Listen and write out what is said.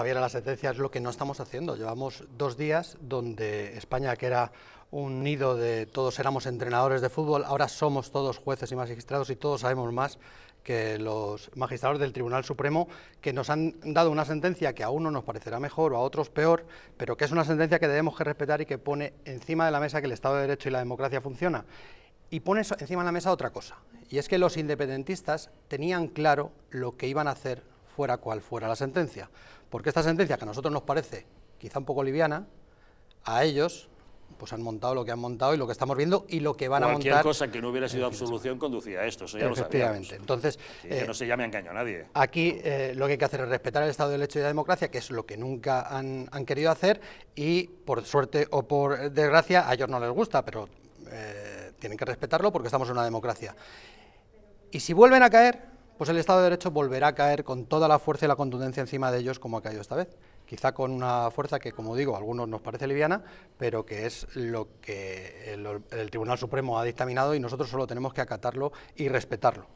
a la sentencia es lo que no estamos haciendo. Llevamos dos días donde España, que era un nido de todos éramos entrenadores de fútbol, ahora somos todos jueces y magistrados y todos sabemos más que los magistrados del Tribunal Supremo, que nos han dado una sentencia que a uno nos parecerá mejor o a otros peor, pero que es una sentencia que debemos que respetar y que pone encima de la mesa que el Estado de Derecho y la democracia funciona. Y pone encima de la mesa otra cosa, y es que los independentistas tenían claro lo que iban a hacer fuera cual fuera la sentencia. Porque esta sentencia, que a nosotros nos parece quizá un poco liviana, a ellos pues han montado lo que han montado y lo que estamos viendo y lo que van a montar. Cualquier cosa que no hubiera sido absolución conducía a esto, eso ya Efectivamente. Lo Entonces, que no eh, se llame engaño a nadie. Aquí eh, lo que hay que hacer es respetar el Estado de Derecho y la democracia, que es lo que nunca han, querido hacer y por suerte o por desgracia a ellos no les gusta, pero eh, tienen que respetarlo porque estamos en una democracia. Y si vuelven a caer, pues el Estado de Derecho volverá a caer con toda la fuerza y la contundencia encima de ellos como ha caído esta vez. Quizá con una fuerza que, como digo, a algunos nos parece liviana, pero que es lo que el, Tribunal Supremo ha dictaminado y nosotros solo tenemos que acatarlo y respetarlo.